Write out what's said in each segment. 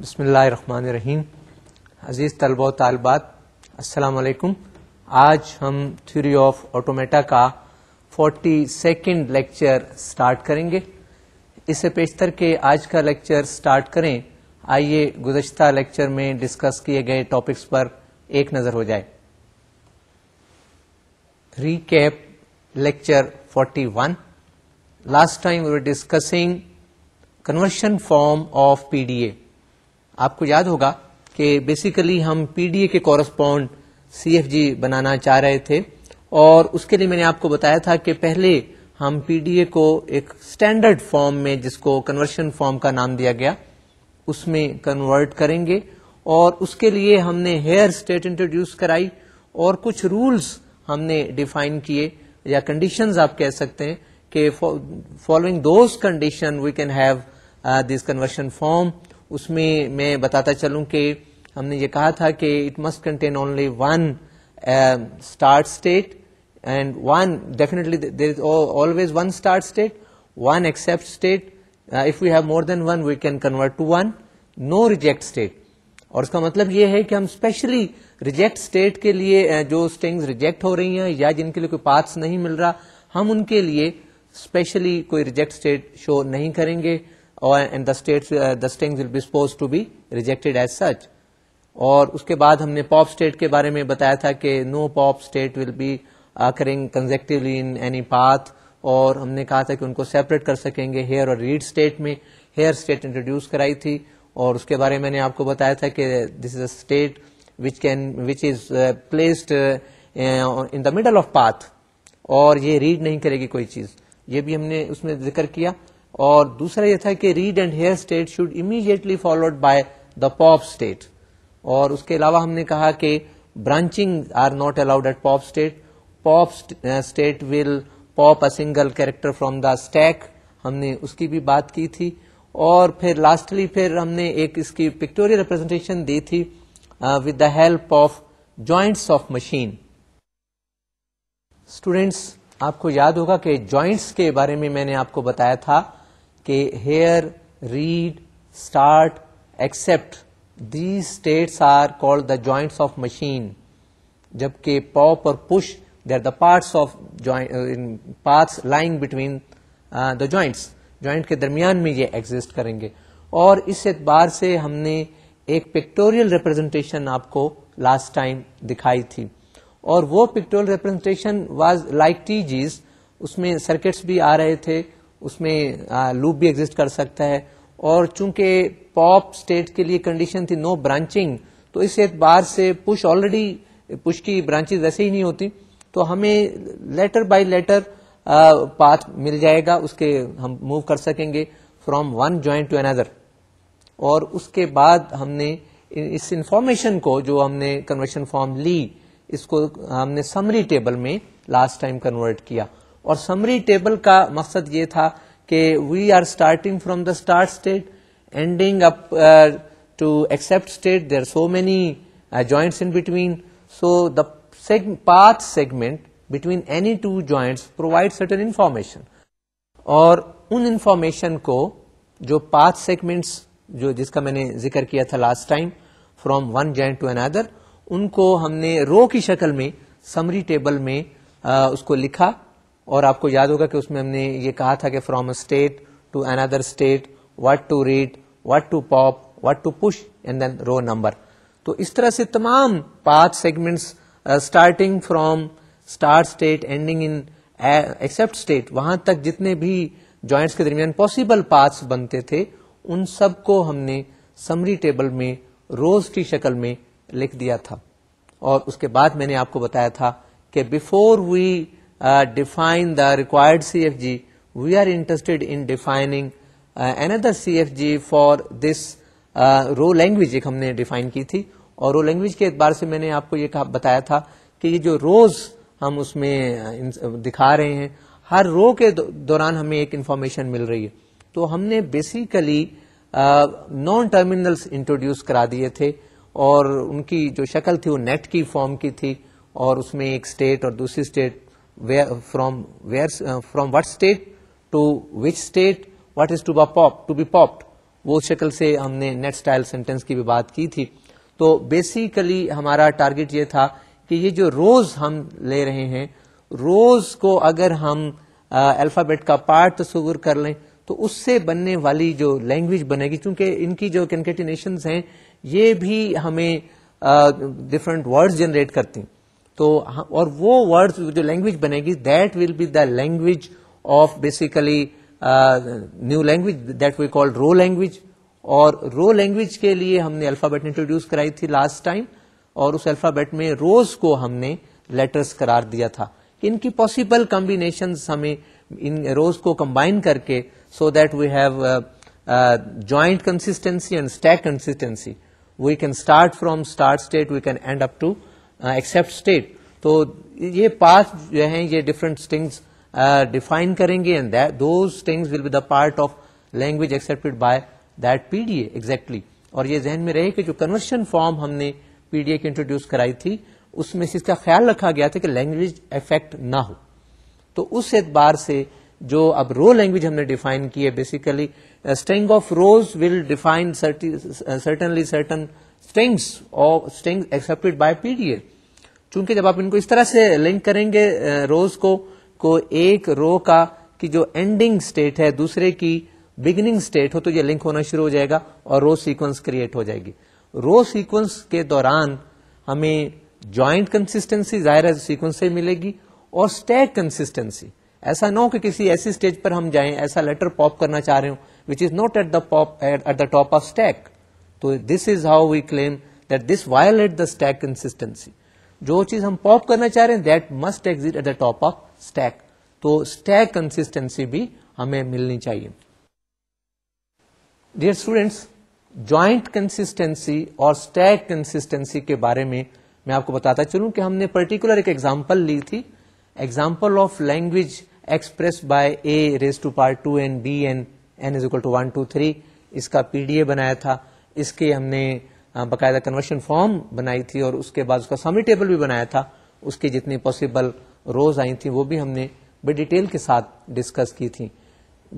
बसमीम अज़ीज़ तलबा तलबात असलकुम आज हम थ्योरी ऑफ ऑटोमेटा का फोर्टी सेकेंड लेक्चर स्टार्ट करेंगे इससे पेशतर के आज का लेक्चर स्टार्ट करें आइए गुजशत लेक्चर में डिस्कस किए गए टॉपिक्स पर एक नज़र हो जाए recap lecture 41 last time we discussing conversion form of PDA आपको याद होगा कि बेसिकली हम पीडीए के कॉरस्पॉन्ड सीएफजी बनाना चाह रहे थे और उसके लिए मैंने आपको बताया था कि पहले हम पीडीए को एक स्टैंडर्ड फॉर्म में जिसको कन्वर्शन फॉर्म का नाम दिया गया उसमें कन्वर्ट करेंगे और उसके लिए हमने हेयर स्टेट इंट्रोड्यूस कराई और कुछ रूल्स हमने डिफाइन किए या कंडीशंस आप कह सकते हैं कि following those condition we can have this conversion form उसमें मैं बताता चलूं कि हमने ये कहा था कि it must contain only one start state and one definitely there is always one start state one accept state if we have more than one we can convert to one no reject state और उसका मतलब ये है कि हम specially reject state के लिए uh, जो स्ट्रिंग्स रिजेक्ट हो रही हैं या जिनके लिए कोई पाथ्स नहीं मिल रहा हम उनके लिए स्पेशली कोई रिजेक्ट स्टेट शो नहीं करेंगे और and the states the strings will be suppose to be rejected as such और उसके बाद हमने पॉप स्टेट के बारे में बताया था कि no pop state will be occurring conjunctively in any path और हमने कहा था कि उनको सेपरेट कर सकेंगे हेयर और रीड स्टेट में हेयर स्टेट इंट्रोड्यूस कराई थी और उसके बारे में मैंने आपको बताया था कि this is a state which can which is placed in the middle of path और ये रीड नहीं करेगी कोई चीज ये भी हमने उसमें जिक्र किया और दूसरा यह था कि read and here state should immediately followed by the pop state और उसके अलावा हमने कहा कि branching are not allowed at pop state pop state will pop a single character from the stack हमने उसकी भी बात की थी और फिर लास्टली फिर हमने एक इसकी पिक्टोरियल रिप्रेजेंटेशन दी थी with the help of joints of machine students आपको याद होगा कि ज्वाइंट्स के बारे में मैंने आपको बताया था कि here read, start, accept. These states are called the joints of machine. जबकि pop और push, they are the parts of joint, uh, parts lying between uh, the joints. joint के दरमियान में ये exist करेंगे और इस एतबार से हमने एक पिक्टोरियल रिप्रेजेंटेशन आपको लास्ट टाइम दिखाई थी और वो pictorial representation was like TGs उसमें सर्किट्स भी आ रहे थे उसमें लूप भी एग्जिस्ट कर सकता है और चूंकि पॉप स्टेट के लिए कंडीशन थी नो ब्रांचिंग तो इस एतबार से पुश ऑलरेडी पुश की ब्रांचेज वैसे ही नहीं होती तो हमें लेटर बाय लेटर पाथ मिल जाएगा उसके हम मूव कर सकेंगे from one joint to another और उसके बाद हमने इस इंफॉर्मेशन को जो हमने कन्वर्शन फॉर्म ली इसको हमने समरी टेबल में लास्ट टाइम कन्वर्ट किया और समरी टेबल का मकसद ये था कि we are starting from the start state ending up to accept state there so many joint in between so the segment between any two joints provide certain information और उन information को जो path segments जो जिसका मैंने जिक्र किया था last time from one joint to another उनको हमने रो की शक्ल में समरी टेबल में आ, uh, उसको लिखा और आपको याद होगा कि उसमें हमने ये कहा था कि from a state to another state what to read what to pop what to push and then row number तो इस तरह से तमाम पांच segments starting from start state ending in accept state वहां तक जितने भी ज्वाइंट्स के दरमियान पॉसिबल पाथ्स बनते थे उन सब को हमने समरी टेबल में रोज की शक्ल में लिख दिया था और उसके बाद मैंने आपको बताया था कि before we uh, define the required CFG, we are interested in defining uh, another CFG for this row uh, language एक हमने डिफाइन की थी और रो लैंग्वेज के एतबार से मैंने आपको ये कहा बताया था कि ये जो रोज हम उसमें uh, uh, दिखा रहे हैं हर रो के दौरान हमें एक इन्फॉर्मेशन मिल रही है तो हमने बेसिकली नॉन टर्मिनल्स इंट्रोड्यूस करा दिए थे और उनकी जो शक्ल थी वो नेट की फॉर्म की थी और उसमें एक स्टेट और दूसरी state where from where uh, from what state to which state what is to be pop to be popped वो शक्ल से हमने नेट स्टाइल सेंटेंस की भी बात की थी तो बेसिकली हमारा टारगेट ये था कि ये जो रोज हम ले रहे हैं रोज को अगर हम अल्फाबेट uh, का पार्ट तस्वुर कर लें तो उससे बनने वाली जो लैंग्वेज बनेगी क्योंकि इनकी जो कंकेटिनेशन हैं ये भी हमें डिफरेंट वर्ड्स जनरेट करती हैं तो और वो वर्ड जो लैंग्वेज बनेगी that will be the language of basically new language that we call row language और रो लैंग्वेज के लिए हमने अल्फाबेट इंट्रोड्यूस कराई थी लास्ट टाइम और उस अल्फाबेट में रोज को हमने लेटर्स करार दिया था इनकी पॉसिबल कॉम्बिनेशन हमें इन रोज को कंबाइन करके so that we have joint consistency and stack consistency we can start from start state we can end up to accept uh, state तो ये पांच जो हैं ये डिफरेंट स्टिंग्स डिफाइन करेंगे and those strings will be the part of language accepted by that PDA exactly और ये जहन में रहे कि जो कन्वर्शन फॉर्म हमने पीडीए की इंट्रोड्यूस कराई थी उसमें से इसका ख्याल रखा गया था कि लैंग्वेज इफेक्ट ना हो तो उस एतबार से जो अब रो लैंग्वेज हमने डिफाइन की है basically string of rows will define certainly certain strings और स्ट्रिंग एक्सेप्टेड बाय पीडीए चूंकि जब आप इनको इस तरह से लिंक करेंगे रोज को को एक रो का कि जो एंडिंग स्टेट है दूसरे की बिगिनिंग स्टेट हो तो ये लिंक होना शुरू हो जाएगा और रो सीक्वेंस क्रिएट हो जाएगी रो सीक्वेंस के दौरान हमें ज्वाइंट कंसिस्टेंसी जाहिर है सीक्वेंस से मिलेगी और स्टैक कंसिस्टेंसी ऐसा ना हो कि किसी ऐसी स्टेज पर हम जाएं ऐसा लेटर पॉप करना चाह रहे हो which is not at the pop at the top of stack तो this is how we claim that this violate the stack consistency जो चीज हम पॉप करना चाह रहे हैं that must exist at the top of stack तो स्टैक कंसिस्टेंसी भी हमें मिलनी चाहिए डियर स्टूडेंट्स ज्वाइंट कंसिस्टेंसी और स्टैक कंसिस्टेंसी के बारे में मैं आपको बताता चलूं कि हमने पर्टिकुलर एक एग्जांपल ली थी example of language express by a raise to power to N B N N is equal to one two three इसका पीडीए बनाया था इसके हमने बाकायदा कन्वर्शन फॉर्म बनाई थी और उसके बाद उसका समी टेबल भी बनाया था उसकी जितनी पॉसिबल रोज आई थी वो भी हमने बड़ी डिटेल के साथ डिस्कस की थी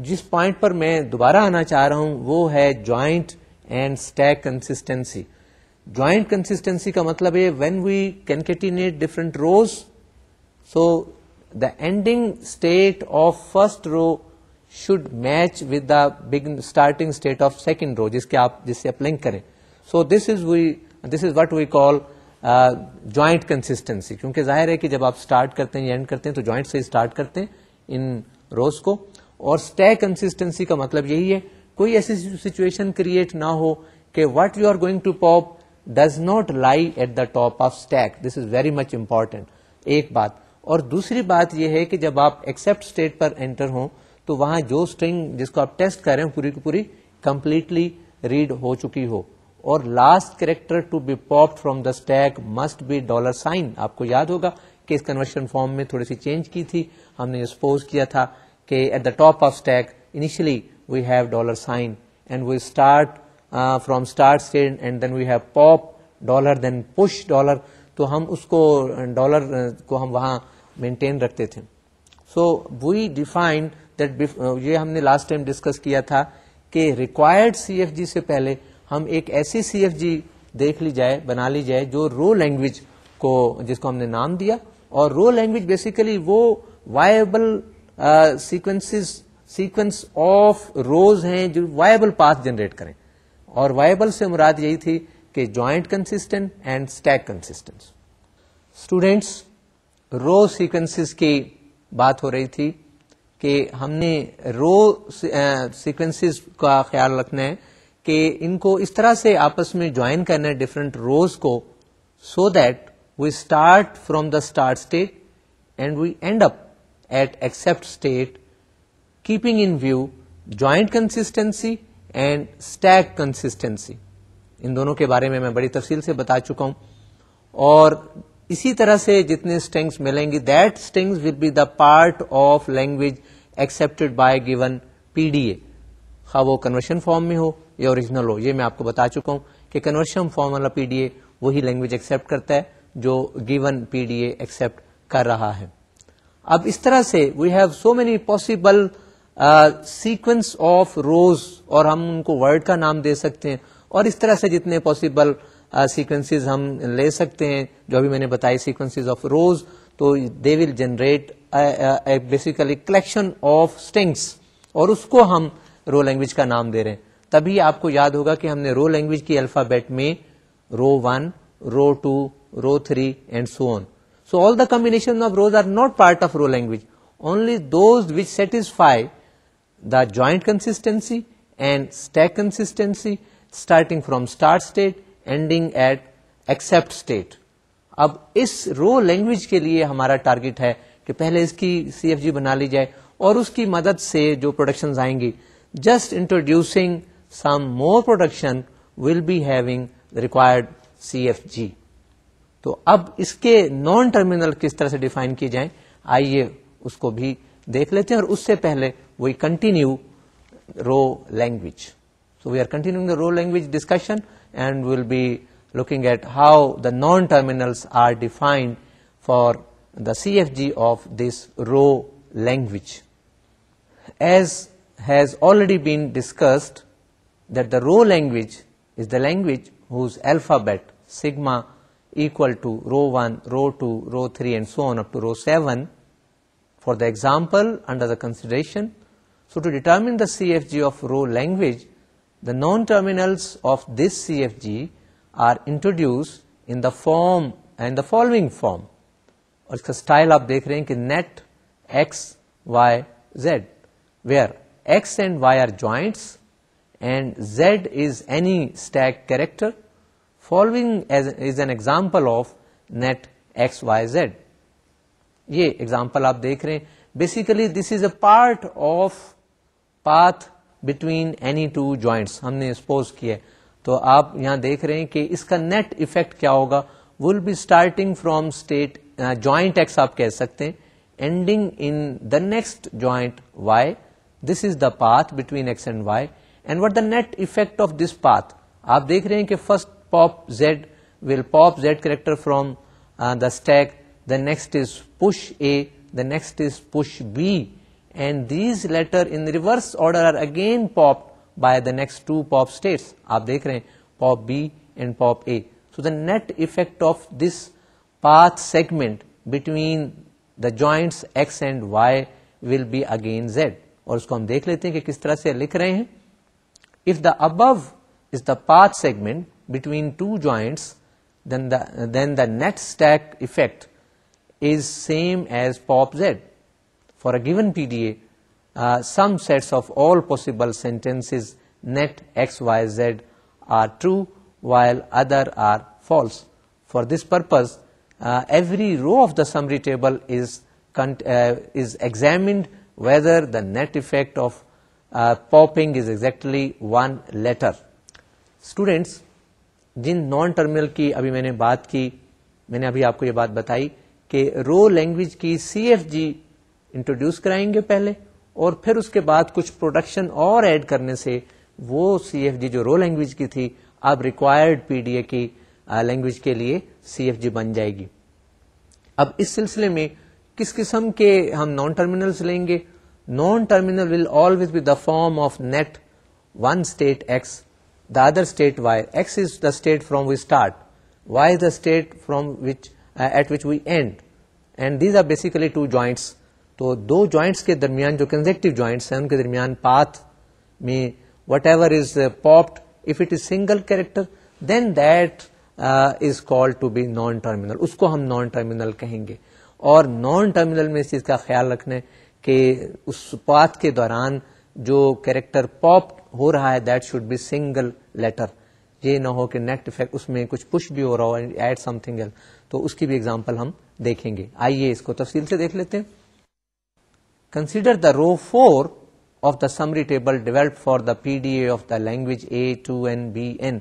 जिस पॉइंट पर मैं दोबारा आना चाह रहा हूं वो है joint and stack consistency joint consistency का मतलब है when we concatenate different rows so the ending state of first row should match with the begin starting state of second row जिसके आप जिससे आप लिंक करें so this is we this is what we call joint consistency क्योंकि जाहिर है कि जब आप स्टार्ट करते हैं एंड करते हैं तो ज्वाइंट से ही स्टार्ट करते हैं इन रोज को और स्टे कंसिस्टेंसी का मतलब यही है कोई ऐसी सिचुएशन क्रिएट ना हो कि what you are going to pop does not lie at the top of stack this is very much important एक बात और दूसरी बात यह है कि जब आप एक्सेप्ट स्टेट पर एंटर हों तो वहां जो स्ट्रिंग जिसको आप टेस्ट कर रहे हो पूरी की पूरी कंप्लीटली रीड हो चुकी हो और last character to be pop from the stack must be dollar sign आपको याद होगा कि इस कन्वर्शन फॉर्म में थोड़ी सी चेंज की थी हमने सपोज किया था कि at the top of stack initially we have dollar sign and we start from start state and then we have pop dollar then push dollar तो हम उसको डॉलर uh, uh, को हम वहां मेंटेन रखते थे so we defined that uh, ये हमने लास्ट टाइम डिस्कस किया था कि रिक्वायर्ड सीएफजी से पहले हम एक ऐसी सीएफजी देख ली जाए बना ली जाए जो रो लैंग्वेज को जिसको हमने नाम दिया और रो लैंग्वेज बेसिकली वो viable sequences sequence of rows हैं जो वायबल पाथ जनरेट करें और वायबल से मुराद यही थी कि joint consistent and stack consistent students row sequences की बात हो रही थी कि हमने रो सीक्वेंसेस का ख्याल रखना है कि इनको इस तरह से आपस में ज्वाइन करना है डिफरेंट रोज को so that we start from the start state and we end up at accept state keeping in view joint consistency and stack consistency in दोनों के बारे में मैं बड़ी तफसील से बता चुका हूं और इसी तरह से जितने स्ट्रिंग्स मिलेंगी that strings will be the part of language accepted by given PDA खा वो कन्वर्शन फॉर्म में हो या ओरिजिनल हो ये मैं आपको बता चुका हूं कि कन्वर्शन फॉर्म वाला पीडीए वही लैंग्वेज एक्सेप्ट करता है जो गिवन पीडीए एक्सेप्ट कर रहा है अब इस तरह से we have so many possible sequence of rows और हम उनको वर्ड का नाम दे सकते हैं और इस तरह से जितने पॉसिबल सीक्वेंसेस uh, हम ले सकते हैं जो अभी मैंने बताए सीक्वेंसेस ऑफ रोज तो they will generate basically collection of strings और उसको हम रो लैंग्वेज का नाम दे रहे हैं तभी आपको याद होगा कि हमने रो लैंग्वेज की अल्फाबेट में row one row two row three and so on so all the combination of rows are not part of row language only those which satisfy the joint consistency and stack consistency starting from start state ending at accept state अब इस रो language के लिए हमारा target है कि पहले इसकी सी बना ली जाए और उसकी मदद से जो प्रोडक्शन आएंगी just introducing some more production will be having required see तो अब इसके नॉन टर्मिनल किस तरह से डिफाइन किए जाएं आइए उसको भी देख लेते हैं और उससे पहले we continue row language so we are continuing the row language discussion and will be looking at how the non-terminals are defined for the CFG of this row language. As has already been discussed that the row language is the language whose alphabet sigma equal to row 1, row 2, row 3 and so on up to row 7 for the example under the consideration. So to determine the CFG of row language, the non-terminals of this CFG are introduced in the form and the following form. और इसका style आप देख रहे हैं कि net x Y z where x and y are joints and z is any stack character following as, is an example of net x y z ये example आप देख रहे हैं basically this is a part of path between any two joints हमने suppose किया तो आप यहां देख रहे हैं कि इसका नेट इफेक्ट क्या होगा will be starting from state uh, joint x आप कह सकते ending in the next joint y this is the path between x and y and what the net effect of this path आप देख रहे हैं first pop z will pop z character from uh, the stack the next is push a the next is push b and these letter in reverse order are again popped by the next two pop states आप देख रहे pop b and pop a so the net effect of this path segment between the joints x and y will be again z. और उसको हम देख लेते हैं कि किस तरह से लिख रहे हैं If the above is the path segment between two joints, then the then the net stack effect is same as pop z for a given pda uh, some sets of all possible sentences net x y z are true while other are false. For this purpose, uh, every row of the summary table is, uh, is examined whether the net effect of uh, popping is exactly one letter. Students, जिन non terminal की अभी मैंने बात की मैंने अभी आपको ये बात बताई कि रो लैंग्वेज की सी एफ जी इंट्रोड्यूस कराएंगे पहले और फिर उसके बाद कुछ प्रोडक्शन और ऐड करने से वो सी एफ जी जो रो लैंग्वेज की थी अब रिक्वायर्ड पीडीए की लैंग्वेज के लिए सीएफजी बन जाएगी अब इस सिलसिले में किस किस्म के हम नॉन टर्मिनल्स लेंगे non terminal will always be the form of net one state x the other state y x is the state from which start y is the state from which uh, at which we end and these are basically two joints तो दो joints के दरमियान जो conjunctive joints हैं उनके दरमियान path में whatever is popped if it is single character then that uh, is called to be non terminal उसको हम non terminal कहेंगे और non terminal में इस चीज का ख्याल रखने कि उस पाथ के दौरान जो कैरेक्टर पॉप हो रहा है that should be single letter ये ना हो कि नेट इफेक्ट उसमें कुछ पुश भी हो रहा हो एड समथिंग एल तो उसकी भी एग्जांपल हम देखेंगे आइए इसको तफसील से देख लेते हैं consider the row four of the summary table developed for the PDA of the language a to N B n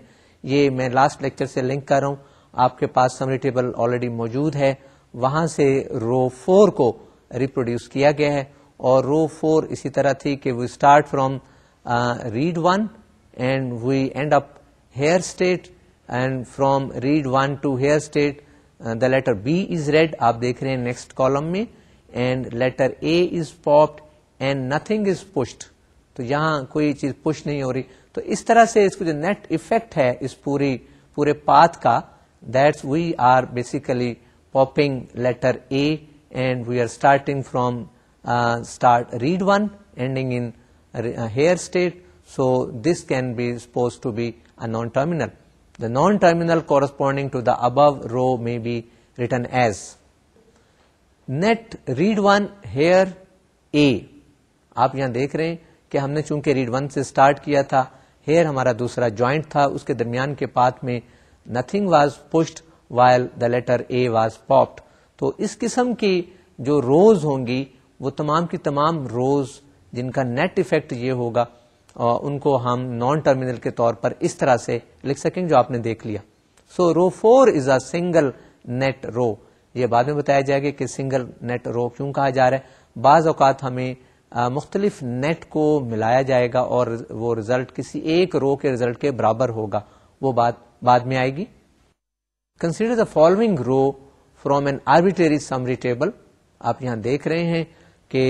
ये मैं लास्ट लेक्चर से लिंक कर रहा हूँ आपके पास समरी टेबल ऑलरेडी मौजूद है वहां से रो फोर को रिप्रोड्यूस किया गया है और रो फोर इसी तरह थी कि we start from read one and we end up here state and from read one to here state the letter B is read आप देख रहे हैं नेक्स्ट कॉलम में and letter a is popped And nothing is pushed, तो यहां कोई चीज push नहीं हो रही तो इस तरह से इसको जो नेट इफेक्ट है that we are basically popping letter A, and we are starting from uh, start read one, ending in start uh, state. so this can be supposed to be a non-terminal. The non-terminal corresponding to the above row may be written as net read 1 here A आप यहाँ देख रहे हैं कि हमने चूंकि read one से start किया था हेयर हमारा दूसरा ज्वाइंट था उसके दरमियान के पाथ में nothing was pushed while the letter a was popped तो इस किस्म की जो रोज होंगी वो तमाम की तमाम रोज जिनका नेट इफेक्ट ये होगा आ, उनको हम नॉन टर्मिनल के तौर पर इस तरह से लिख सकेंगे जो आपने देख लिया so row four is a single net row ये बाद में बताया जाएगा कि सिंगल नेट रो क्यों कहा जा रहा है बाज अवकात हमें मुख्तलिफ नेट को मिलाया जाएगा और वो रिजल्ट किसी एक रो के रिजल्ट के बराबर होगा वो बात बाद में आएगी consider the following row from an arbitrary summary table आप यहां देख रहे हैं कि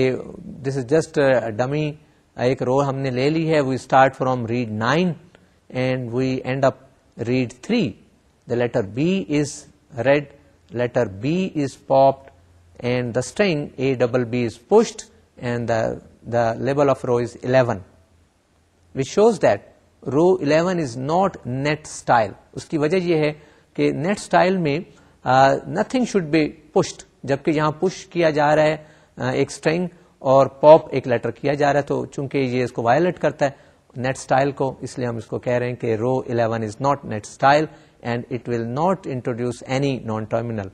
दिस इज जस्ट डमी एक रो हमने ले ली है we start from read nine and we end up read three the letter B is read letter B is popped and the string A double B is pushed and the, the label of row is 11 which shows that row 11 is not net style اس کی وجہ یہ net style میں nothing should be pushed جبکہ یہاں push کیا جا رہا ہے uh, string اور pop ایک letter کیا جا رہا ہے تو چونکہ یہ اس کو violate کرتا ہے net style کو اس لئے ہم اس کو کہہ رہے row 11 is not net style and it will not introduce any non-terminal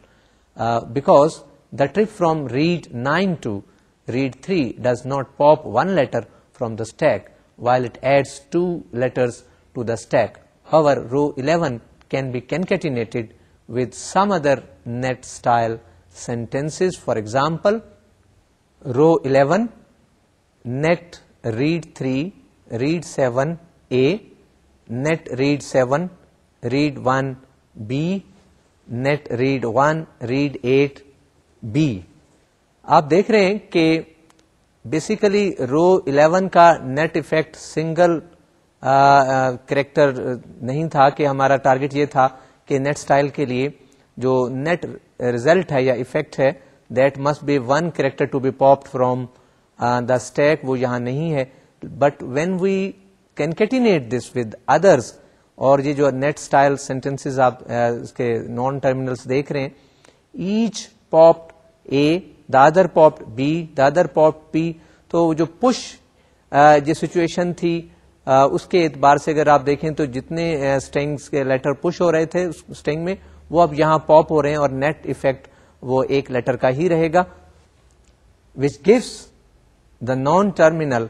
because the trip from read 9 to read 3 does not pop one letter from the stack while it adds two letters to the stack. However, row 11 can be concatenated with some other net style sentences. For example, row 11 net read 3 read 7 A net read 7 read 1 B net read 1 read 8 B आप देख रहे हैं कि basically रो 11 का net effect single character नहीं था कि हमारा टारगेट ये था कि नेट स्टाइल के लिए जो नेट रिजल्ट है या इफेक्ट है that must be one character to be popped from the stack वो यहाँ नहीं है but when we concatenate this with others और ये जो नेट स्टाइल सेंटेंसेज आप uh, इसके नॉन टर्मिनल्स देख रहे हैं each popped A the other popped B the other popped P तो जो पुश जो सिचुएशन थी उसके एतबार से अगर आप देखें तो जितने स्ट्रिंग्स के लेटर पुश हो रहे थे स्ट्रिंग में वो अब यहां पॉप हो रहे हैं और नेट इफेक्ट वो एक लेटर का ही रहेगा which gives the non terminal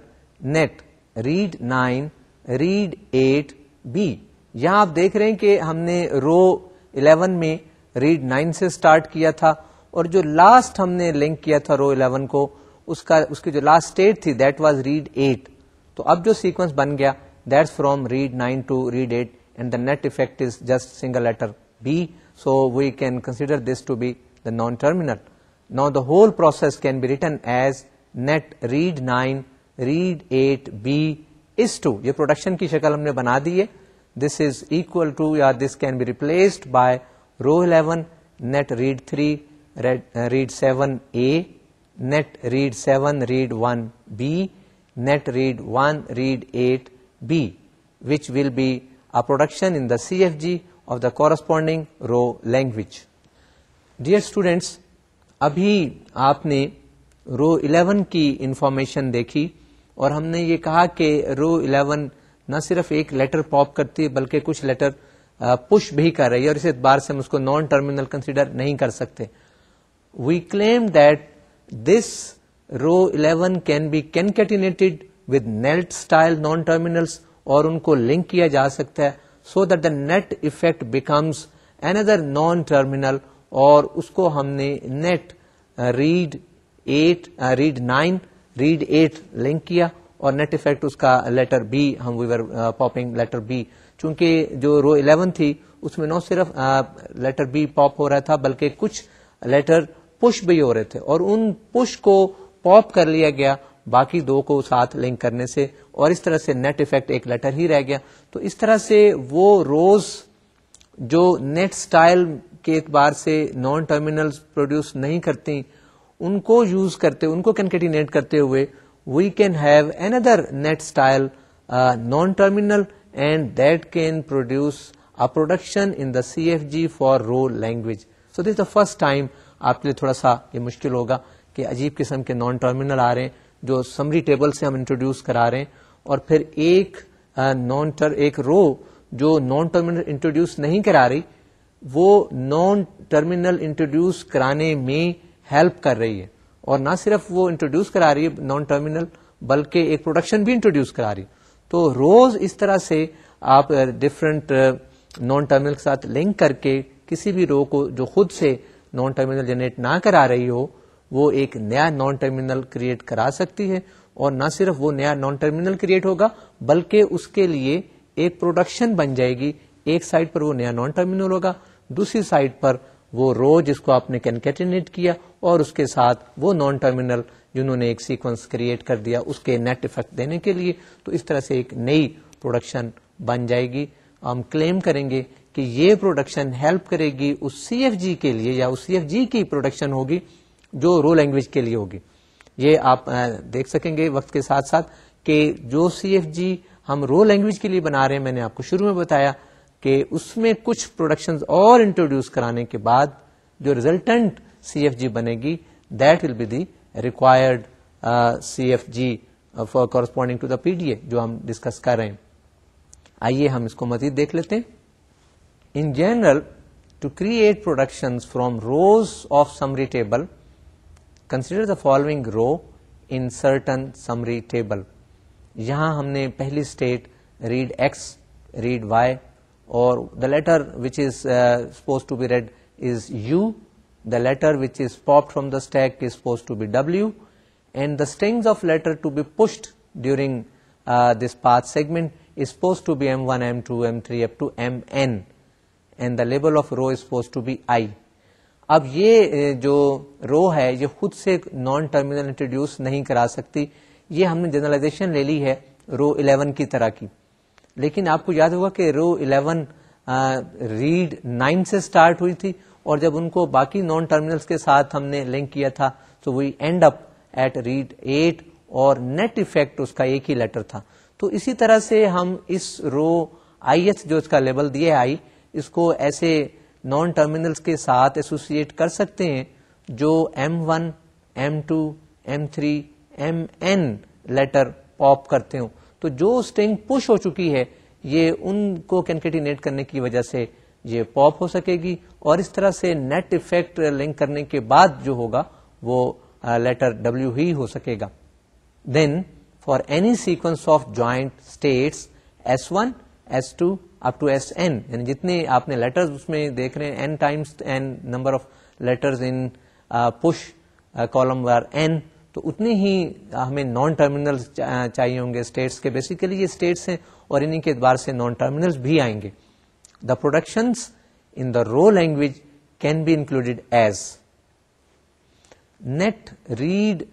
net read nine read eight B यहां आप देख रहे हैं कि हमने रो इलेवन में रीड नाइन से स्टार्ट किया था और जो लास्ट हमने लिंक किया था रो 11 को उसका उसकी जो लास्ट स्टेट थी दैट वाज रीड 8 तो अब जो सीक्वेंस बन गया that's from read 9 to read 8 and the net effect is just single letter B. So we can consider this to be the non-terminal. Now the whole process can be written as net read 9, read 8, B is to. ये production की शक्ल हमने बना दी है. This is equal to या this can be replaced by row 11, net read 3, read, uh, read 7A, net read 7, read 1B, net read 1, read 8B, which will be a production in the CFG of the corresponding row language. Dear students, अभी आपने रो 11 की information देखी और हमने ये कहा कि रो 11 न सिर्फ एक लेटर पॉप करती है बल्कि कुछ लेटर पुश भी कर रही है और इस एतबार से हम उसको नॉन टर्मिनल कंसिडर नहीं कर सकते we claim that this row 11 can be concatenated with net style non terminals, or उनको लिंक किया जा सकता है so that the net effect becomes another non terminal और उसको हमने net read eight read nine read eight link किया और नेट इफेक्ट उसका लेटर बी हम वीवर पॉपिंग लेटर बी चूंकि जो रो 11 थी उसमें न सिर्फ लेटर बी पॉप हो रहा था बल्कि कुछ लेटर पुश भी हो रहे थे और उन पुश को पॉप कर लिया गया बाकी दो को साथ लिंक करने से और इस तरह से नेट इफेक्ट एक लेटर ही रह गया तो इस तरह से वो रोज जो नेट स्टाइल के एतबार से नॉन टर्मिनल प्रोड्यूस नहीं करती उनको यूज करते उनको कंकेटिनेट करते हुए we can have another net style non terminal and that can produce a production in the CFG for row language. So this the first time आपके लिए थोड़ा सा ये मुश्किल होगा कि अजीब किस्म के नॉन टर्मिनल आ रहे हैं जो समरी टेबल से हम इंट्रोड्यूस करा रहे हैं और फिर एक नॉन टर एक रो जो नॉन टर्मिनल इंट्रोड्यूस नहीं करा रही वो नॉन टर्मिनल इंट्रोड्यूस कराने में हेल्प कर रही है और ना सिर्फ वो इंट्रोड्यूस करा रही है नॉन टर्मिनल बल्कि एक प्रोडक्शन भी इंट्रोड्यूस करा रही तो रोज इस तरह से आप डिफरेंट नॉन टर्मिनल के साथ लिंक करके किसी भी रो को जो खुद से नॉन टर्मिनल जनरेट ना करा रही हो वो एक नया नॉन टर्मिनल क्रिएट करा सकती है और ना सिर्फ वो नया नॉन टर्मिनल क्रिएट होगा बल्कि उसके लिए एक प्रोडक्शन बन जाएगी एक साइड पर वो नया नॉन टर्मिनल होगा दूसरी साइड पर वो रो जिसको आपने कैनकेटिनेट किया और उसके साथ वो नॉन टर्मिनल जिन्होंने एक सीक्वेंस क्रिएट कर दिया उसके नेट इफेक्ट देने के लिए तो इस तरह से एक नई प्रोडक्शन बन जाएगी हम क्लेम करेंगे कि ये प्रोडक्शन हेल्प करेगी उस सी के लिए या उस सी की प्रोडक्शन होगी जो रो लैंग्वेज के लिए होगी ये आप देख सकेंगे वक्त के साथ साथ कि जो सी हम रो लैंग्वेज के लिए बना रहे हैं मैंने आपको शुरू में बताया कि उसमें कुछ प्रोडक्शंस और इंट्रोड्यूस कराने के बाद जो रिजल्टेंट सी बनेगी that will be the required C F G for corresponding to the PDA जो हम डिस्कस कर रहे हैं आइए हम इसको मजीद देख लेते हैं In general, to create productions from rows of summary table, consider the following row in certain summary table. यहाँ हमने पहली state read X read Y और the letter which is suppose to be read is U the letter which is popped from the stack is suppose to be W and the strings of letter to be pushed during uh, this path segment is supposed to be m1, m2, m3 up to mn. And the level of row is suppose to be I अब ये जो रो है ये खुद से non terminal introduce नहीं करा सकती ये हमने जनरलाइजेशन ले ली है रो 11 की तरह की लेकिन आपको याद होगा कि रो 11 रीड 9 से स्टार्ट हुई थी और जब उनको बाकी नॉन टर्मिनल्स के साथ हमने लिंक किया था तो वही एंड अप एट रीड 8 और नेट इफेक्ट उसका एक ही लेटर था तो इसी तरह से हम इस रो आई एच जो इसका लेवल दिया है आई इसको ऐसे नॉन टर्मिनल्स के साथ एसोसिएट कर सकते हैं जो M1, M2, M3, MN letter pop करते हो तो जो स्ट्रिंग पुश हो चुकी है ये उनको कैनकेटिनेट करने की वजह से ये पॉप हो सकेगी और इस तरह से नेट इफेक्ट लिंक करने के बाद जो होगा वो लेटर डब्ल्यू ही हो सकेगा then for any sequence of joint states S one S two up to S N यानी जितने आपने लेटर्स उसमें देख रहे हैं N times N number of letters in push column वार एन तो उतने ही uh, हमें नॉन टर्मिनल uh, चाहिए होंगे स्टेट्स के बेसिकली ये स्टेट्स हैं और इन्हीं के द्वार से नॉन टर्मिनल्स भी आएंगे the production in the row language can be included as net read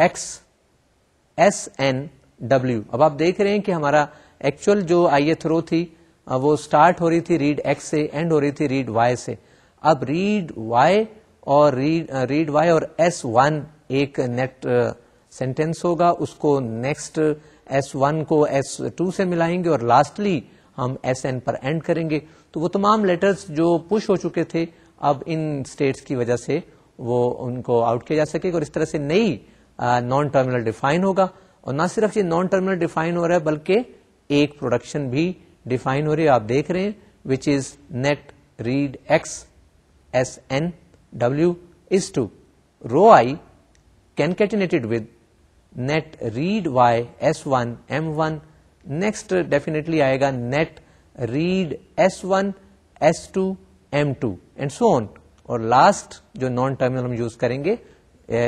X S N W अब आप देख रहे हैं कि हमारा एक्चुअल जो आई एथ रो थी वो स्टार्ट हो रही थी रीड एक्स से एंड हो रही थी रीड वाई से अब रीड वाई और रीड रीड वाई और एस वन एक नेक्स्ट सेंटेंस होगा उसको नेक्स्ट एस वन को एस टू से मिलाएंगे और लास्टली हम एस एन पर एंड करेंगे तो वो तमाम लेटर्स जो पुश हो चुके थे अब इन स्टेट्स की वजह से वो उनको आउट किया जा सकेगा और इस तरह से नई नॉन टर्मिनल डिफाइन होगा और ना सिर्फ ये नॉन टर्मिनल डिफाइन हो रहा है बल्कि एक प्रोडक्शन भी डिफाइन हो रही है आप देख रहे हैं which is net read X S N W is to row I concatenated with net read y s1 m1 next definitely आएगा net read s1 s2 m2 and so on और last जो non terminal हम use करेंगे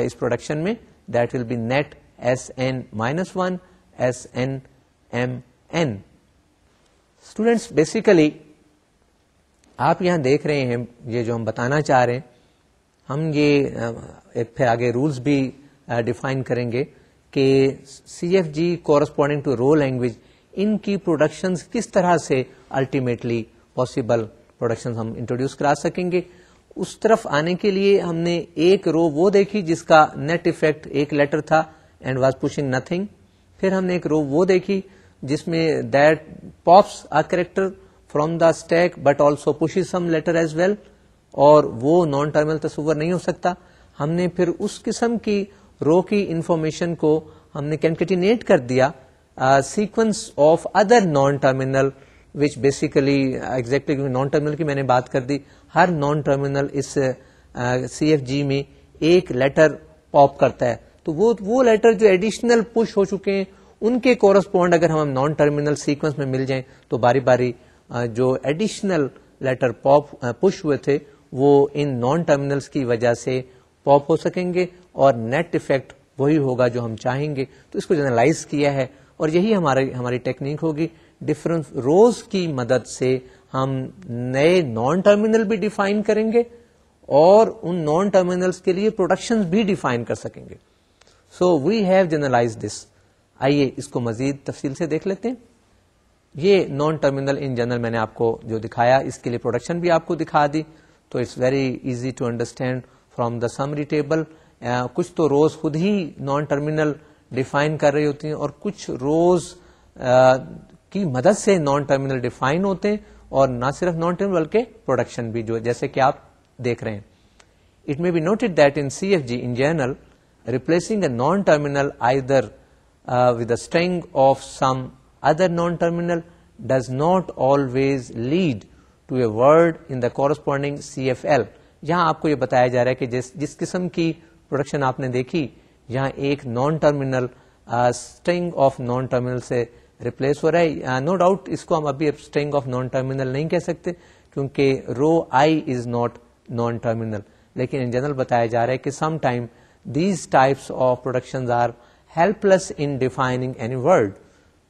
इस production में that will be net sn minus 1 sn mn students basically आप यहाँ देख रहे हैं ये जो हम बताना चाह रहे हैं हम ये एक फिर आगे रूल्स भी डिफाइन करेंगे कि C F G corresponding to row language इनकी प्रोडक्शन किस तरह से अल्टीमेटली पॉसिबल प्रोडक्शन हम इंट्रोड्यूस करा सकेंगे उस तरफ आने के लिए हमने एक रो वो देखी जिसका नेट इफेक्ट एक लेटर था एंड वाज पुशिंग नथिंग फिर हमने एक रो वो देखी जिसमें that pops a character from the stack but also pushes some letter as well और वो नॉन टर्मिनल तस्वर नहीं हो सकता हमने फिर उस किस्म की रो की इंफॉर्मेशन को हमने कैंकटिनेट कर दिया sequence of other non terminal which basically exactly non terminal की मैंने बात कर दी हर नॉन टर्मिनल इस सी एफ जी में एक लेटर पॉप करता है तो वो वो लेटर जो एडिशनल पुश हो चुके हैं उनके कोरस्पॉन्ड अगर हम नॉन टर्मिनल सीक्वेंस में मिल जाएं तो बारी बारी जो एडिशनल लेटर पॉप पुश हुए थे वो इन नॉन टर्मिनल्स की वजह से पॉप हो सकेंगे और नेट इफेक्ट वही होगा जो हम चाहेंगे तो इसको जनरलाइज किया है और यही हमारे हमारी टेक्निक होगी डिफरेंट रोज की मदद से हम नए नॉन टर्मिनल भी डिफाइन करेंगे और उन नॉन टर्मिनल्स के लिए प्रोडक्शन भी डिफाइन कर सकेंगे so we have generalize this आइए इसको मजीद तफसील से देख लेते हैं ये नॉन टर्मिनल इन जनरल मैंने आपको जो दिखाया इसके लिए प्रोडक्शन भी आपको दिखा दी तो it's very easy to understand from the summary table कुछ तो रोज खुद ही नॉन टर्मिनल डिफाइन कर रही होती हैं और कुछ रोज uh, की मदद से नॉन टर्मिनल डिफाइन होते हैं और ना सिर्फ नॉन टर्मिनल बल्कि प्रोडक्शन भी जो जैसे कि आप देख रहे हैं it may be noted that in C F G in general replacing a non terminal either uh, with a string of some other non-terminal does not always lead to a word in the corresponding CFL. यहाँ आपको ये बताया जा रहा है कि जिस जिस किस्म की प्रोडक्शन आपने देखी यहाँ एक non terminal string of non terminal से रिप्लेस हो रहा है नो uh, no इसको हम अभी स्ट्रिंग ऑफ नॉन टर्मिनल नहीं कह सकते क्योंकि row I is not non terminal लेकिन इन जनरल बताया जा रहा है कि sometimes these types of productions are Helpless in defining any word,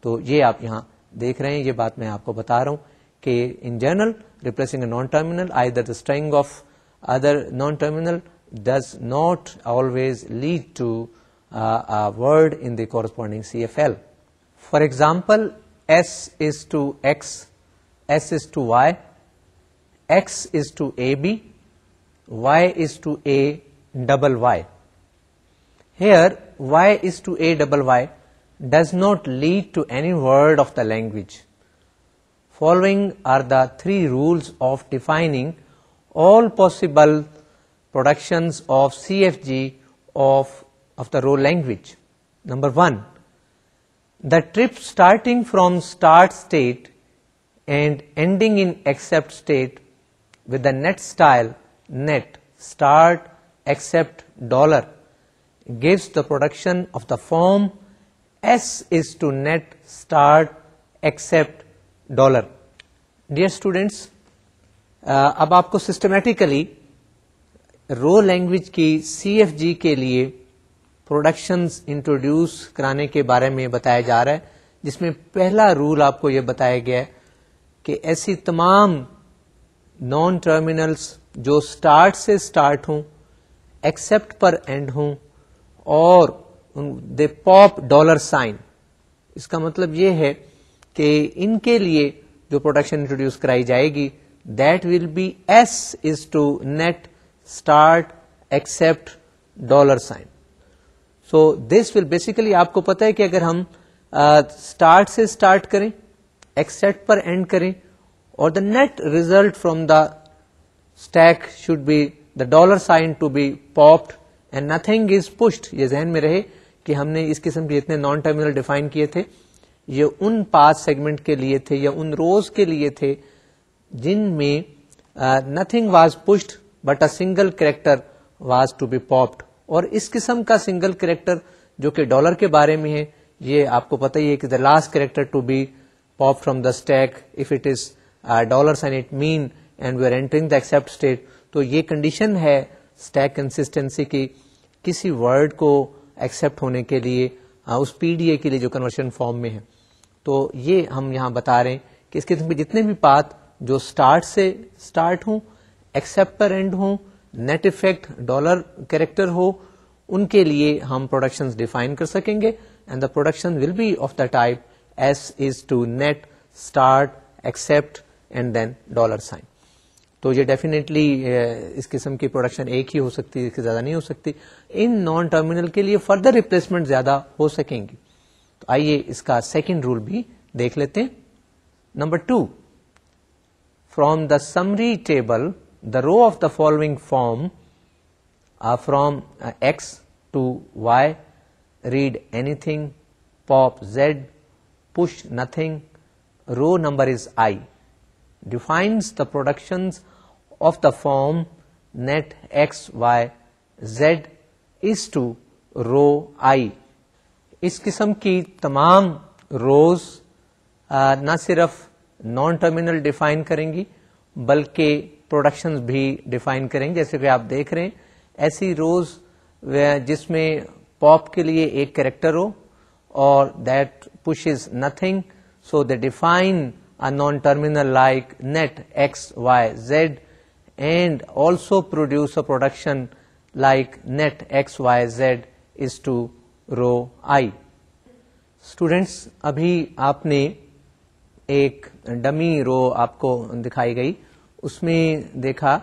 तो ये आप यहाँ देख रहे हैं ये बात मैं आपको बता रहा हूँ कि in general replacing non-terminal either the string of other non terminal does not always lead to uh, a word in the corresponding CFL. For example, S is to X, S is to Y, X is to A B, Y is to A double Y. Here, y is to a double y does not lead to any word of the language. Following are the three rules of defining all possible productions of CFG of, of the row language. Number one, the trip starting from start state and ending in accept state with the net style net start accept dollar gives the production of the firm S is to net start except dollar. Dear students, uh, अब आपको systematically रो language की सी के लिए productions introduce कराने के बारे में बताया जा रहा है जिसमें पहला रूल आपको यह बताया गया है कि ऐसी तमाम नॉन टर्मिनल्स जो स्टार्ट से स्टार्ट हों एक्सेप्ट पर एंड हों और दे पॉप डॉलर साइन इसका मतलब ये है कि इनके लिए जो प्रोटेक्शन इंट्रोड्यूस कराई जाएगी that will be S is to net start accept dollar sign so this will basically आपको पता है कि अगर हम स्टार्ट uh, से स्टार्ट करें एक्सेप्ट पर एंड करें और the net result from the stack should be the dollar sign to be popped and nothing is pushed ये जहन में रहे कि हमने इस किस्म के जितने नॉन टर्मिनल डिफाइन किए थे ये उन पांच सेगमेंट के लिए थे या उन रोज के लिए थे जिनमें nothing was pushed but a single character was to be popped और इस किस्म का सिंगल करेक्टर जो कि डॉलर के बारे में है ये आपको पता ही है कि the last character to be pop from the stack if it is dollar and it mean and we are entering the accept state तो ये कंडीशन है स्टैक कंसिस्टेंसी की किसी वर्ड को एक्सेप्ट होने के लिए उस पीडीए के लिए जो कन्वर्शन फॉर्म में है तो ये हम यहाँ बता रहे हैं कि इसके में जितने भी पाथ जो स्टार्ट से स्टार्ट हों एक्सेप्ट पर एंड हों नेट इफेक्ट डॉलर कैरेक्टर हो उनके लिए हम प्रोडक्शन डिफाइन कर सकेंगे and the production will be of the type S is to net start accept and then dollar sign तो ये डेफिनेटली uh, इस किस्म की प्रोडक्शन एक ही हो सकती है इससे ज़्यादा नहीं हो सकती इन नॉन टर्मिनल के लिए फर्दर रिप्लेसमेंट ज़्यादा हो सकेंगी तो आइए इसका सेकेंड रूल भी देख लेते हैं number two from the summary table the row of the following form are from X to Y read anything pop Z push nothing row number is i defines the productions of the form net x y z is to row I इस किस्म की तमाम रोज न सिर्फ non terminal define करेंगी बल्कि productions भी define करेंगे जैसे कि आप देख रहे हैं ऐसी रोज जिसमें पॉप के लिए एक कैरेक्टर हो और that push is nothing so they define a non terminal like net x Y Z and also produce a production like net x y z is to row i. Students, अभी आपने एक dummy रो आपको दिखाई गई उसमें देखा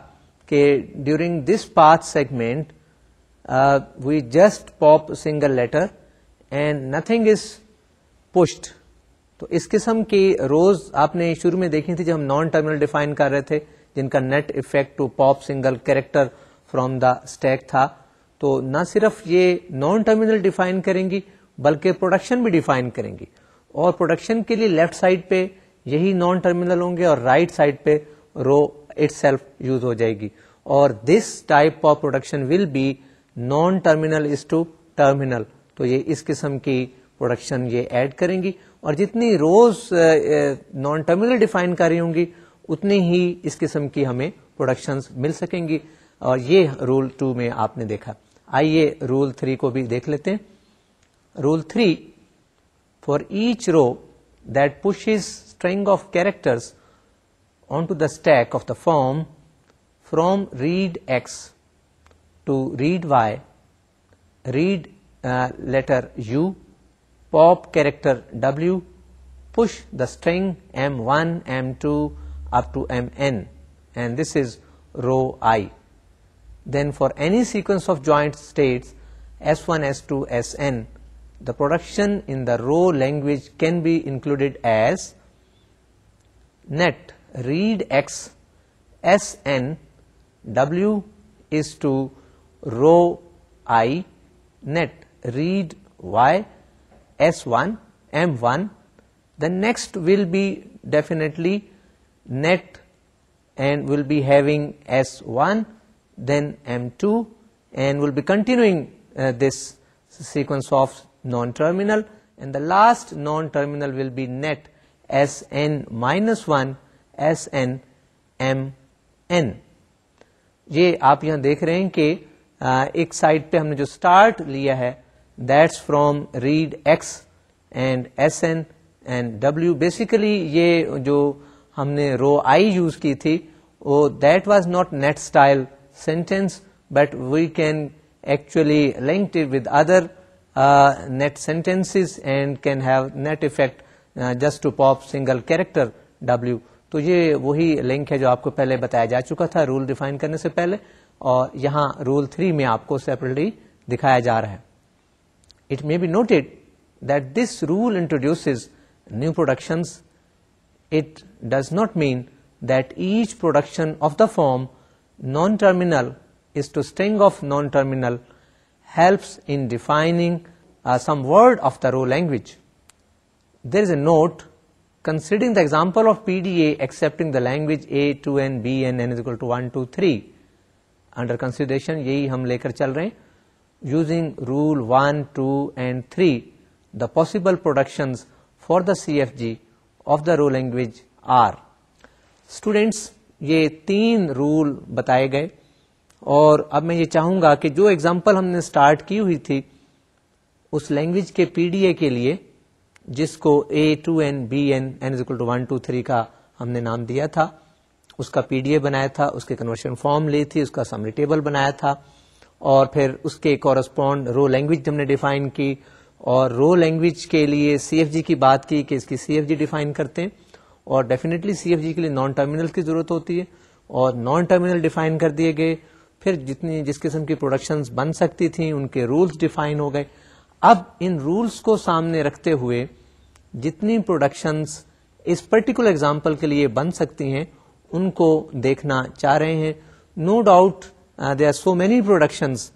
कि during this path segment we just pop single letter and nothing is pushed तो इस किस्म की रोज आपने शुरू में देखी थी जब हम नॉन टर्मिनल डिफाइन कर रहे थे जिनका net effect to pop single character from the stack था तो ना सिर्फ ये नॉन टर्मिनल डिफाइन करेंगी बल्कि प्रोडक्शन भी डिफाइन करेंगी और प्रोडक्शन के लिए लेफ्ट साइड पे यही नॉन टर्मिनल होंगे और राइट साइड पे रो इट यूज हो जाएगी और this type of production will be non terminal is to terminal तो ये इस किस्म की प्रोडक्शन ये ऐड करेंगी और जितनी रोज नॉन टर्मिनल डिफाइन करी होंगी उतनी ही इस किस्म की हमें प्रोडक्शंस मिल सकेंगी और ये रूल टू में आपने देखा आइए रूल थ्री को भी देख लेते हैं rule three for each row that pushes string of characters on to the stack of the form from read X to read Y read letter U pop character W, push the string M1, M2, up to mn and this is rho i. Then for any sequence of joint states S1, S2, Sn, the production in the row language can be included as net read x Sn W is to row i net read y S1 M1 the next will be definitely net and will be having S1 then M2 and will be continuing uh, this sequence of non-terminal and the last non-terminal will be net Sn minus 1 Sn Mn ये आप यहाँ देख रहे हैं कि uh, एक side पे हमने जो स्टार्ट लिया है that's from read X and S N and W basically ये जो हमने रो आई यूज की थी वो that was not net style sentence but we can actually linked it with other uh, net sentences and can have net effect uh, just to pop single character W. तो ये वही link है जो आपको पहले बताया जा चुका था रूल डिफाइन करने से पहले और यहाँ रूल थ्री में आपको सेपरेटली दिखाया जा रहा है it may be noted that this rule introduces new productions it does not mean that each production of the form non-terminal is to string of non-terminal helps in defining uh, some word of the row language. There is a note considering the example of PDA accepting the language A, 2N, b n n and N is equal to 1, 2, 3. Under consideration यही हम लेकर चल रहे using rule 1, 2 and 3 the possible productions for the CFG of the row language are students ये तीन rule बताए गए और अब मैं ये चाहूंगा कि जो एग्जाम्पल हमने स्टार्ट की हुई थी उस लैंग्वेज के पीडीए के लिए जिसको A to N B N N is equal to one two three का हमने नाम दिया था उसका पीडीए बनाया था उसके कन्वर्शन फॉर्म ली थी उसका समरी टेबल बनाया था और फिर उसके कॉरस्पॉन्ड रो लैंग्वेज हमने डिफाइन की और रो लैंग्वेज के लिए सीएफजी की बात की कि इसकी सीएफजी डिफाइन करते हैं और डेफिनेटली सीएफजी के लिए नॉन टर्मिनल की जरूरत होती है और नॉन टर्मिनल डिफाइन कर दिए गए फिर जितनी जिस किस्म की प्रोडक्शन बन सकती थी उनके रूल्स डिफाइन हो गए अब इन रूल्स को सामने रखते हुए जितनी प्रोडक्शंस इस पर्टिकुलर एग्जाम्पल के लिए बन सकती हैं उनको देखना चाह रहे हैं no doubt they are so many productions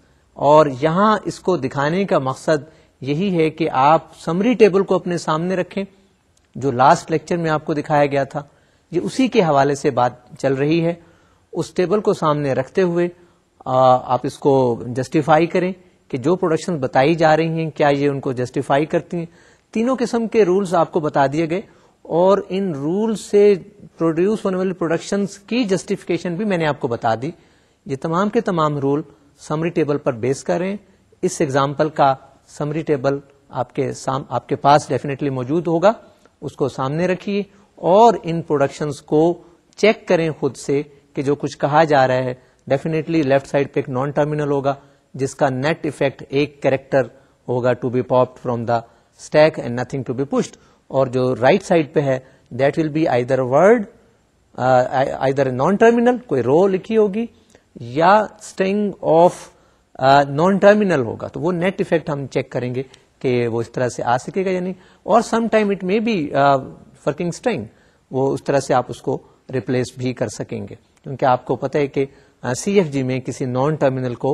और यहाँ इसको दिखाने का मकसद यही है कि आप समरी टेबल को अपने सामने रखें जो लास्ट लेक्चर में आपको दिखाया गया था ये उसी के हवाले से बात चल रही है उस टेबल को सामने रखते हुए आ, आप इसको जस्टिफाई करें कि जो प्रोडक्शन बताई जा रही हैं क्या ये उनको जस्टिफाई करती हैं तीनों किस्म के रूल्स आपको बता दिए गए और इन रूल से प्रोड्यूस होने वाली प्रोडक्शन की जस्टिफिकेशन भी मैंने आपको बता दी ये तमाम के तमाम रूल समरी टेबल पर बेस करें इस एग्जाम्पल का समरी टेबल आपके साम आपके पास डेफिनेटली मौजूद होगा उसको सामने रखिए और इन प्रोडक्शंस को चेक करें खुद से कि जो कुछ कहा जा रहा है डेफिनेटली लेफ्ट साइड पे एक नॉन टर्मिनल होगा जिसका नेट इफेक्ट एक कैरेक्टर होगा to be popped from the stack and nothing to be pushed और जो राइट right साइड पे है that will be either word either non terminal कोई रो लिखी होगी या स्ट्रिंग ऑफ नॉन टर्मिनल होगा तो वो नेट इफेक्ट हम चेक करेंगे कि वो इस तरह से आ सकेगा या नहीं और some time it may be working string वो उस तरह से आप उसको रिप्लेस भी कर सकेंगे क्योंकि आपको पता है कि सी एफ जी में किसी नॉन टर्मिनल को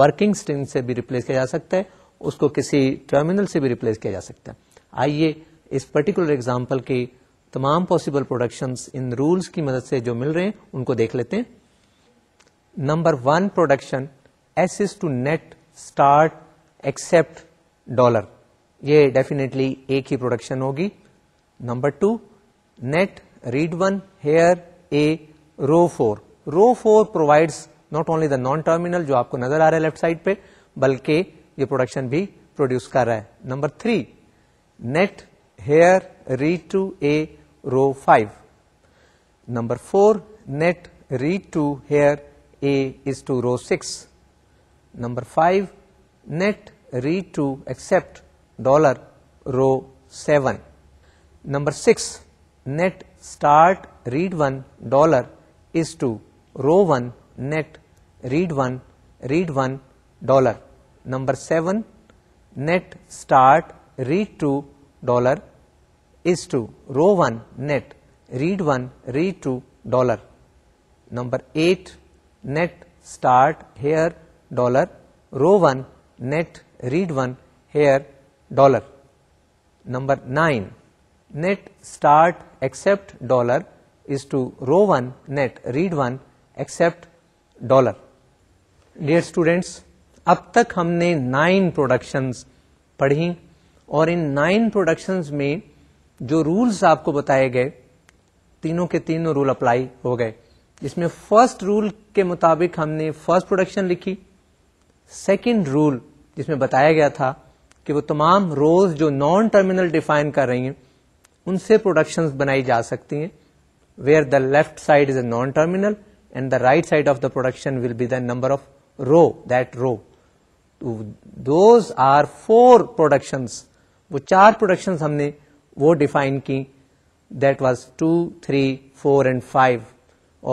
वर्किंग स्ट्रिंग से भी रिप्लेस किया जा सकता है उसको किसी टर्मिनल से भी रिप्लेस किया जा सकता है आइए इस पर्टिकुलर एग्जाम्पल के तमाम पॉसिबल प्रोडक्शंस इन रूल्स की मदद से जो मिल रहे हैं उनको देख लेते हैं number one production S is to net start accept dollar ये डेफिनेटली एक ही प्रोडक्शन होगी number two net read one here a row four row four provides not only the non terminal जो आपको नजर आ रहा है लेफ्ट साइड पे बल्कि ये प्रोडक्शन भी प्रोड्यूस कर रहा है number three net here read two a row five number four net read two here a is to row six number five net read to accept dollar row 7 number 6 net start read 1 dollar is to row 1 net read 1 read 1 dollar number 7 net start read 2 dollar is to row 1 net read 1 read 2 dollar number 8 net start here dollar row 1 net read one here dollar number 9 net start except dollar is to row 1 net read 1 except dollar dear students अब तक हमने nine productions पढ़ी और in nine productions में जो rules आपको बताए गए तीनों के तीनों रूल अप्लाई हो गए जिसमें फर्स्ट रूल के मुताबिक हमने फर्स्ट प्रोडक्शन लिखी सेकंड रूल जिसमें बताया गया था कि वो तमाम रोज जो नॉन टर्मिनल डिफाइन कर रही हैं उनसे प्रोडक्शन बनाई जा सकती हैं where the left side is a non terminal and the right side of the production will be the number of row that row those are four productions वो चार प्रोडक्शंस हमने वो डिफाइन की that was two three four and five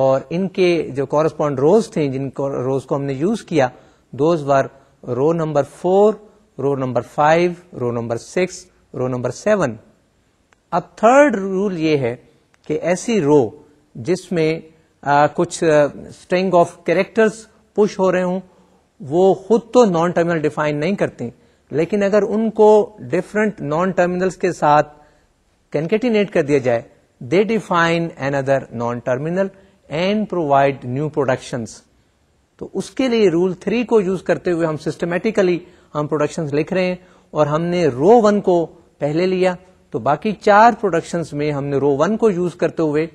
और इनके जो correspond रोज थे जिन रोज को हमने यूज किया those were row number four row number five row number six row number seven अब थर्ड रूल ये है कि ऐसी रो जिसमें आ, कुछ स्ट्रिंग ऑफ कैरेक्टर्स पुश हो रहे हों वो खुद तो नॉन टर्मिनल डिफाइन नहीं करते लेकिन अगर उनको डिफरेंट नॉन टर्मिनल्स के साथ कंकेटिनेट कर दिया जाए they define another non terminal and provide new productions तो उसके लिए रूल थ्री को यूज करते हुए हम सिस्टमेटिकली हम प्रोडक्शन लिख रहे हैं और हमने रो वन को पहले लिया तो बाकी चार प्रोडक्शंस में हमने रो वन को यूज करते हुए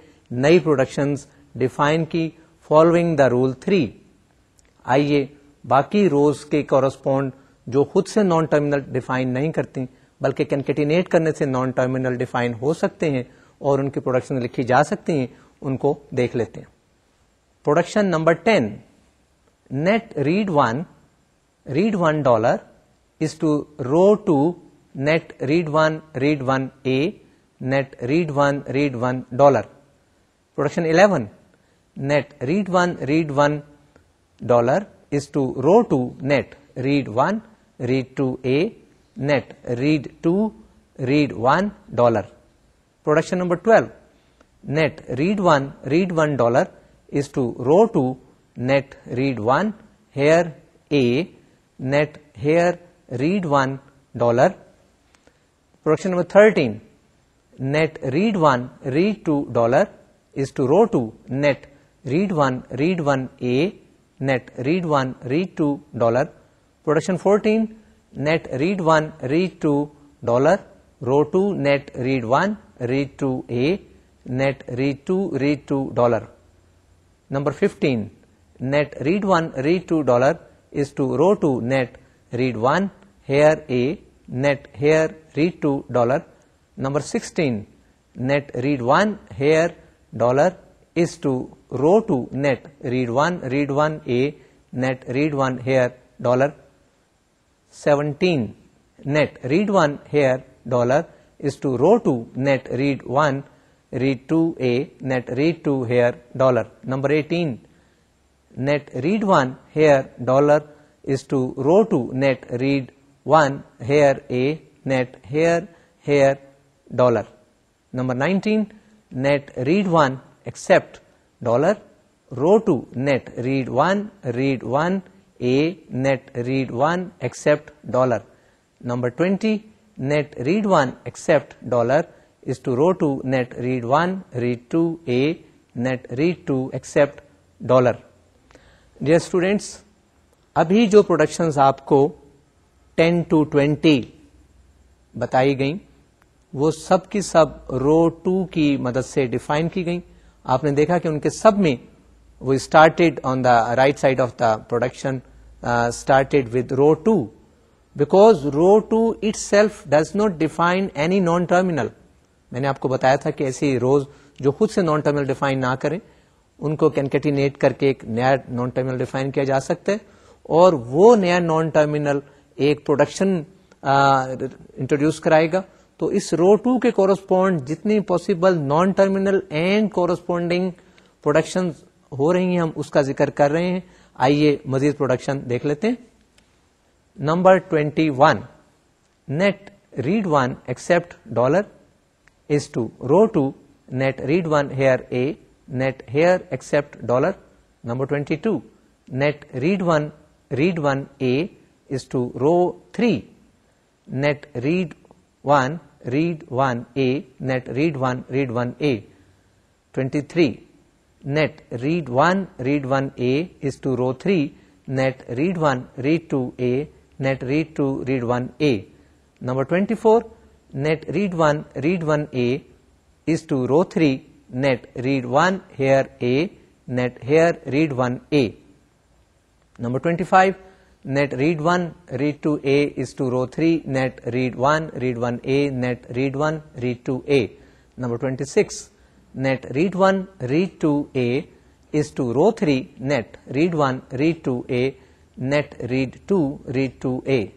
नई प्रोडक्शंस डिफाइन की फॉलोइंग द रूल थ्री आइए बाकी रोज के कॉरस्पॉन्ड जो खुद से नॉन टर्मिनल डिफाइन नहीं करते बल्कि कंकेटिनेट करने से नॉन टर्मिनल डिफाइन हो सकते हैं और उनकी प्रोडक्शन लिखी जा सकती हैं उनको देख लेते हैं production number ten net read 1 read 1 dollar is to row 2 net read 1 read 1 a net read 1 read 1 dollar production 11 net read 1 read 1 dollar is to row 2 net read 1 read 2 a net read 2 read 1 dollar production number 12 net read 1 read 1 dollar is to row 2 net read 1 here A net here read 1 dollar production number 13 net read 1 read 2 dollar is to row 2 net read 1 read 1 A net read 1 read 2 dollar production 14 net read 1 read 2 dollar row 2 net read 1 read 2 A net read 2 read 2 dollar number 15 net read 1 read 2 dollar is to row 2 net read 1 here a net here read 2 dollar number 16 net read 1 here dollar is to row 2 net read 1 read 1 a net read 1 here dollar 17 net read 1 here dollar is to row 2 net read 1 read 2 a net read 2 here dollar number 18 net read 1 here dollar is to row 2 net read 1 here a net here here dollar number 19 net read 1 except dollar row 2 net read 1 read 1 a net read 1 except dollar number 20 net read 1 except dollar is to row 2 net read 1 read 2 a net read 2 except dollar dear students अभी जो productions आपको 10 to 20 बताई गई वो सब की सब रो to की मदद से डिफाइन की गई आपने देखा कि उनके सब में वो started on the right side of the production started with row two because row two itself does not define any non terminal मैंने आपको बताया था कि ऐसी रोज जो खुद से नॉन टर्मिनल डिफाइन ना करें उनको कैनकेटिनेट करके एक नया नॉन टर्मिनल डिफाइन किया जा सकता है और वो नया नॉन टर्मिनल एक प्रोडक्शन इंट्रोड्यूस कराएगा तो इस रो टू के कोरस्पॉन्ड जितनी possible non terminal and corresponding production हो रही हैं हम उसका जिक्र कर रहे हैं आइए मजीद प्रोडक्शन देख लेते हैं number twenty one net read one except dollar is to row two net read one here a net here except dollar number 22 net read 1 read 1 a is to row 3 net read 1 read 1 a net read 1 read 1 a 23 net read 1 read 1 a is to row 3 net read 1 read 2 a net read 2 read 1 a number 24 net read 1 read 1 a is to row 3 net read 1 here A net here read 1 A. Number 25 net read 1 read 2 A is to row 3 net read 1 read 1 A net read 1 read 2 A. Number 26 net read 1 read 2 A is to row 3 net read 1 read 2 A net read 2 read 2 A.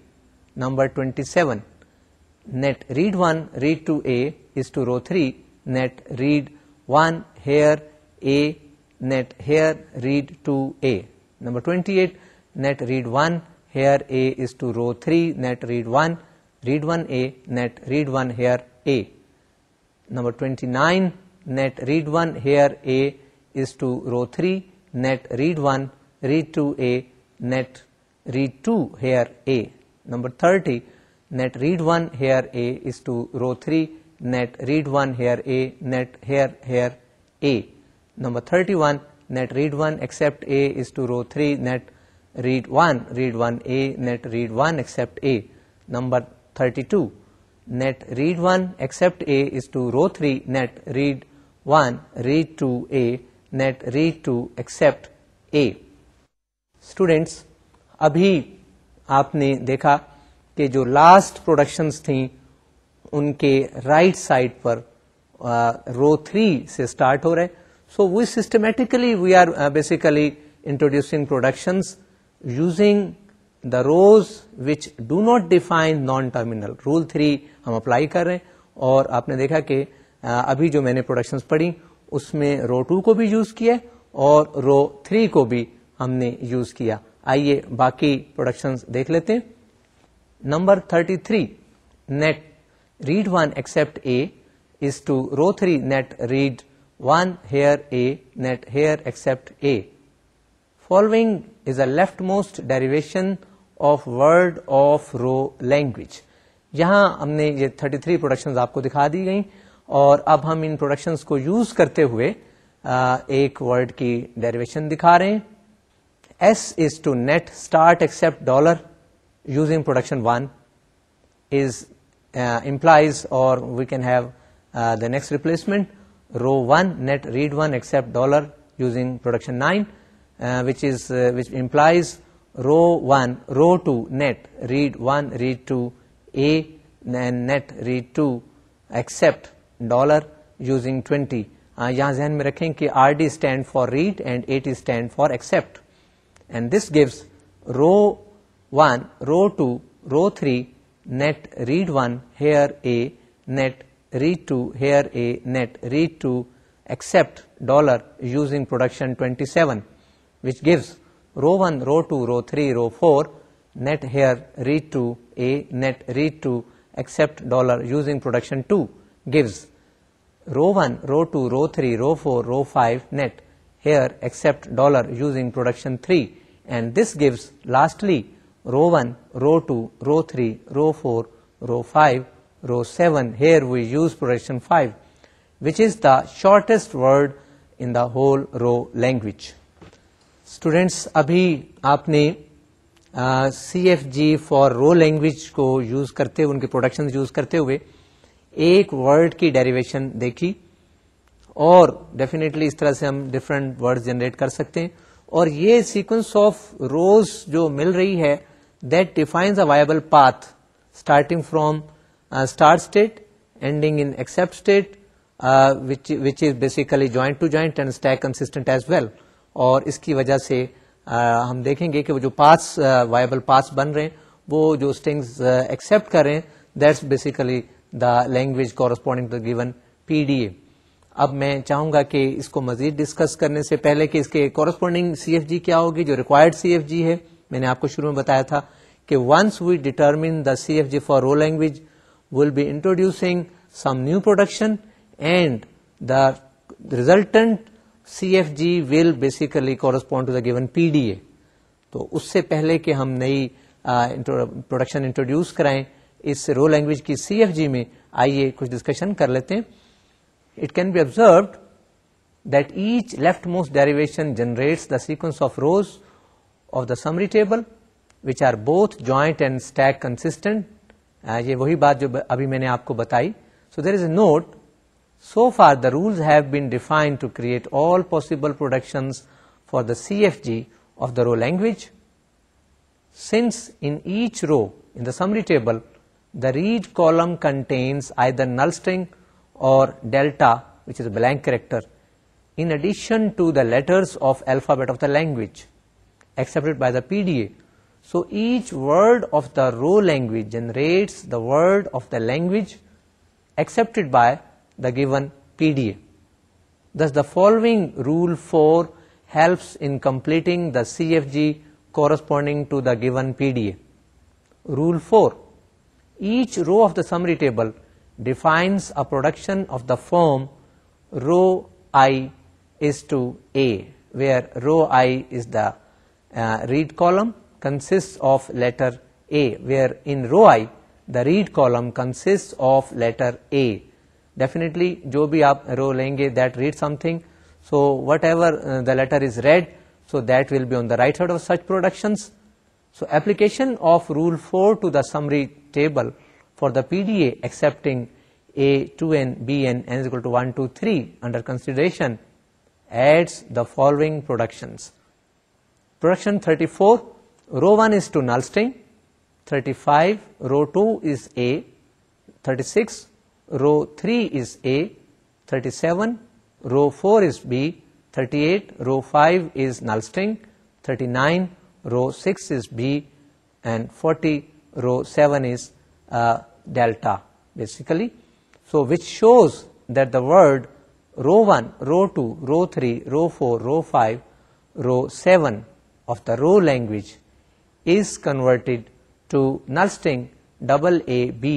Number 27 net read 1 read 2 A is to row 3 net read 1 here A net here read 2A. Number 28 net read 1 here A is to row 3 net read 1 read 1A net read 1 here A. Number 29 net read 1 here A is to row 3 net read 1 read 2A net read 2 here A. Number 30 net read 1 here A is to row 3 net read 1 here A, net here here A. Number 31, net read 1 except A is to row 3, net read 1, read 1 A, net read 1 except A. Number 32, net read 1 except A is to row 3, net read 1, read 2 A, net read 2 except A. Students अभी आपने देखा कि जो last productions थी उनके right side पर row three से start हो रहे हैं so we systematically we are basically introducing productions using the rows which do not define non terminal rule three हम अप्लाई कर रहे हैं और आपने देखा कि अभी जो मैंने प्रोडक्शंस पढ़ी उसमें रो टू को भी यूज किया और रो थ्री को भी हमने यूज किया आइए बाकी प्रोडक्शंस देख लेते हैं number thirty three net read 1 except A is to row 3 net read 1 here A net here except A. Following is a leftmost derivation of word of row language. यहाँ हमने ये 33 प्रोडक्शंस आपको दिखा दी गई और अब हम इन प्रोडक्शंस को यूज करते हुए एक वर्ड की डेरिवेशन दिखा रहे हैं S is to net start except dollar using production 1 is uh, implies or we can have uh, the next replacement row 1 net read 1 except dollar using production 9 uh, which is uh, which implies row 1 row 2 net read 1 read 2 a and net read 2 except dollar using 20 uh, यहाँ जहन में रखें कि R D stand for read and A T stand for except and row gives row one row two net read 1 here a net read 2 here a net read 2 except dollar using production 27 which gives row 1 row 2 row 3 row 4 net here read 2 a net read 2 except dollar using production 2 gives row 1 row 2 row 3 row 4 row 5 net here except dollar using production 3 and this gives lastly row one row two row three row four row five row seven here we use production five which is the shortest word in the whole row language students अभी आपने C F G for row language को use करते हुए उनके production use करते हुए एक word की डेरिवेशन देखी और डेफिनेटली इस तरह से हम डिफरेंट वर्ड जनरेट कर सकते हैं और ये सीक्वेंस ऑफ रोज जो मिल रही है that defines a viable path starting from uh, start state ending in accept state uh, which which is basically joint to joint and stack consistent as well और इसकी वजह से uh, हम देखेंगे कि वो जो पास वायबल पास बन रहे हैं वो जो स्ट्रिंग्स एक्सेप्ट uh, कर रहे हैं that's basically the language corresponding to given PDA अब मैं चाहूंगा कि इसको मजीद डिस्कस करने से पहले कि इसके कॉरस्पॉन्डिंग सीएफजी क्या होगी जो रिक्वायर्ड सीएफजी है मैंने आपको शुरू में बताया था कि once we determine the C F G for row language will be introducing some new production and the resultant C F G will basically correspond to the given PDA तो उससे पहले कि हम नई प्रोडक्शन इंट्रोड्यूस कराएं इस रो language की सी F G में आइए कुछ डिस्कशन कर लेते हैं it can be observed that each leftmost derivation generates the sequence of rows of the summary table which are both joint and stack consistent uh, ये वही बात जो अभी मैंने आपको बताई so there is a note so far the rules have been defined to create all possible productions for the CFG of the row language since in each row in the summary table the read column contains either null string or delta which is a blank character in addition to the letters of alphabet of the language accepted by the PDA. So each word of the row language generates the word of the language accepted by the given PDA. Thus the following rule 4 helps in completing the CFG corresponding to the given PDA. Rule 4. Each row of the summary table defines a production of the form row i is to a where row i is the uh, read column consists of letter A where in row I the read column consists of letter A. Definitely जो भी आप row लेंगे that read something so whatever uh, the letter is read so that will be on the right side of such productions. So application of rule 4 to the summary table for the PDA accepting A, 2n, is equal to 1, 2, 3 under consideration adds the following productions. Production 34, row 1 is to null string, 35, row 2 is A, 36, row 3 is A, 37, row 4 is B, 38, row 5 is null string, 39, row 6 is B, and 40, row 7 is uh, delta basically. So, which shows that the word row 1, row 2, row 3, row 4, row 5, row 7 of the row language is converted to null string double A B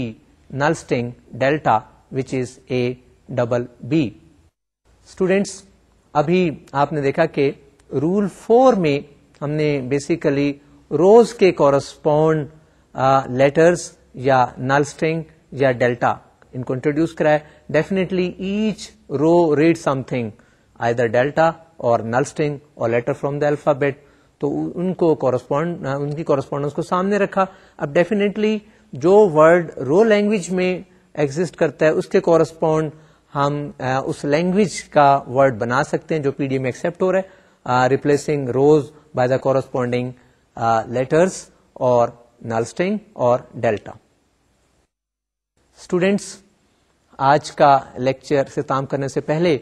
null string delta which is A double b. Students, अभी आपने देखा कि rule four में हमने basically rows के correspond letters या null string या delta इनको इंट्रोड्यूस कराया definitely each row read something either delta or null string और लेटर फ्रॉम द अल्फाबेट तो उनको कॉरस्पॉन्ड उनकी कॉरस्पॉन्डेंस को सामने रखा अब डेफिनेटली जो वर्ड रो लैंग्वेज में एग्जिस्ट करता है उसके कॉरस्पॉन्ड हम आ, उस लैंग्वेज का वर्ड बना सकते हैं जो पीडी में एक्सेप्ट हो रहा है replacing rows by the corresponding letters और नलस्टिंग और डेल्टा स्टूडेंट्स आज का लेक्चर से काम करने से पहले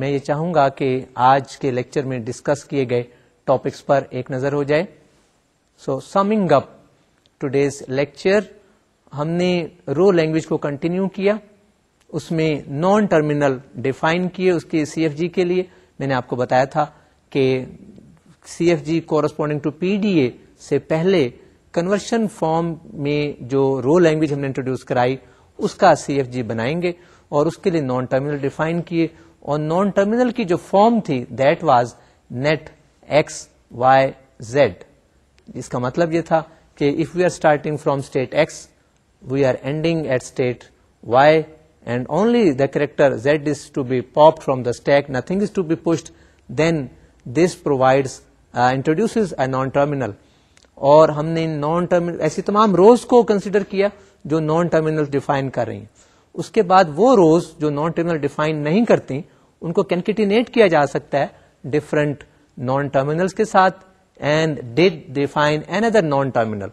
मैं ये चाहूंगा कि आज के लेक्चर में डिस्कस किए गए टॉपिक्स पर एक नजर हो जाए so summing up today's lecture हमने रो लैंग्वेज को कंटिन्यू किया उसमें नॉन टर्मिनल डिफाइन किए उसके सीएफजी के लिए मैंने आपको बताया था कि सीएफजी कॉरस्पॉन्डिंग टू पीडीए से पहले कन्वर्शन फॉर्म में जो रो लैंग्वेज हमने इंट्रोड्यूस कराई उसका सीएफजी बनाएंगे और उसके लिए नॉन टर्मिनल डिफाइन किए और नॉन टर्मिनल की जो फॉर्म थी that was net x Y Z इसका मतलब ये था कि if we are starting from state X we are ending at state Y and only the character z is to be popped from the stack nothing is to be pushed then this provides uh, introduces a non terminal और हमने non terminal ऐसी तमाम रोज को consider किया जो non terminal define कर रही हैं उसके बाद वो रोज जो नॉन टर्मिनल डिफाइन नहीं करती उनको कैनकिटिनेट किया जा सकता है डिफरेंट नॉन टर्मिनल्स के साथ and did define another non terminal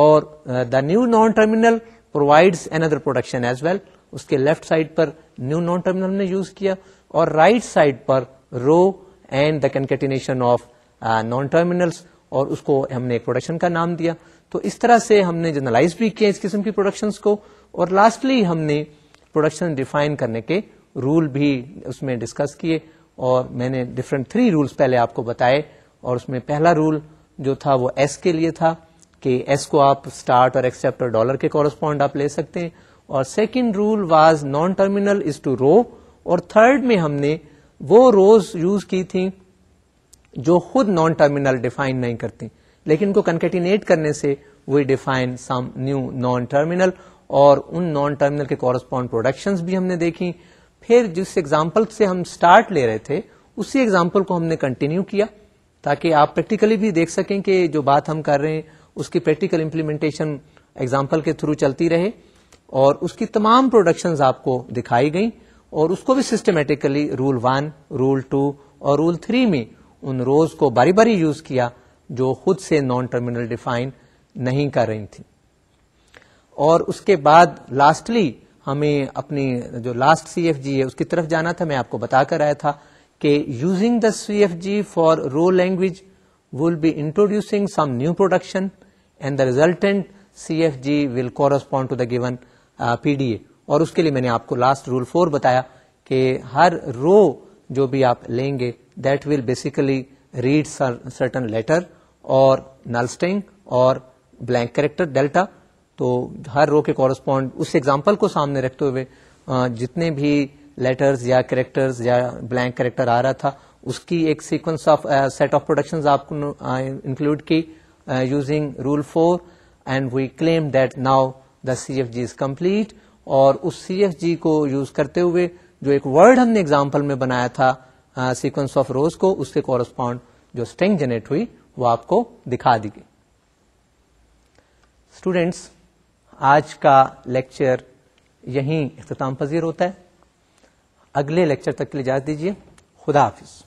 और the new non terminal provides another production as well उसके लेफ्ट साइड पर न्यू नॉन टर्मिनल ने यूज किया और राइट right साइड पर row and the concatenation of non terminals और उसको हमने एक प्रोडक्शन का नाम दिया तो इस तरह से हमने जर्नलाइज भी किया इस किस्म की प्रोडक्शन को और लास्टली हमने प्रोडक्शन डिफाइन करने के रूल भी उसमें डिस्कस किए और मैंने डिफरेंट थ्री रूल्स पहले आपको बताए और उसमें पहला रूल जो था वो एस के लिए था कि एस को आप स्टार्ट और एक्सेप्ट और डॉलर के कॉरस्पॉन्ड आप ले सकते हैं और second rule was non terminal is to row और थर्ड में हमने वो रोज यूज की थी जो खुद नॉन टर्मिनल डिफाइन नहीं करती लेकिन इनको कंकेटिनेट करने से we define some new non terminal और उन नॉन टर्मिनल के कॉरस्पॉन्ड प्रोडक्शंस भी हमने देखी फिर जिस एग्जाम्पल से हम स्टार्ट ले रहे थे उसी एग्जाम्पल को हमने कंटिन्यू किया ताकि आप प्रैक्टिकली भी देख सकें कि जो बात हम कर रहे हैं उसकी प्रैक्टिकल इम्प्लीमेंटेशन एग्जाम्पल के थ्रू चलती रहे और उसकी तमाम प्रोडक्शन आपको दिखाई गई और उसको भी systematically rule one rule two और रूल थ्री में उन रोज को बारी बारी यूज किया जो खुद से नॉन टर्मिनल डिफाइन नहीं कर रही थी और उसके बाद लास्टली हमें अपनी जो लास्ट सी एफ जी है उसकी तरफ जाना था मैं आपको बताकर आया था कि using the C F G for row language will be introducing some new production and the resultant CFG will correspond to the given uh, PDA और उसके लिए मैंने आपको लास्ट रूल फोर बताया कि हर रो जो भी आप लेंगे that will basically read certain letter और नल स्ट्रिंग और ब्लैंक करेक्टर डेल्टा तो हर रो के कॉरस्पॉन्ड उस एग्जाम्पल को सामने रखते हुए जितने भी लेटर्स या करेक्टर्स या ब्लैंक करेक्टर आ रहा था उसकी एक sequence of set of production आपको इंक्लूड की using rule four and we claim that now the C F G is complete और उस सी एफ जी को यूज करते हुए जो एक वर्ड हमने एग्जाम्पल में बनाया था सीक्वेंस ऑफ रोज को उसके कॉरस्पॉन्ड जो स्ट्रिंग जनरेट हुई वो आपको दिखा दी गई स्टूडेंट्स आज का लेक्चर यहीं अख्ताम पजीर होता है अगले लेक्चर तक के लिए इजाज़त दीजिए खुदा हाफिज़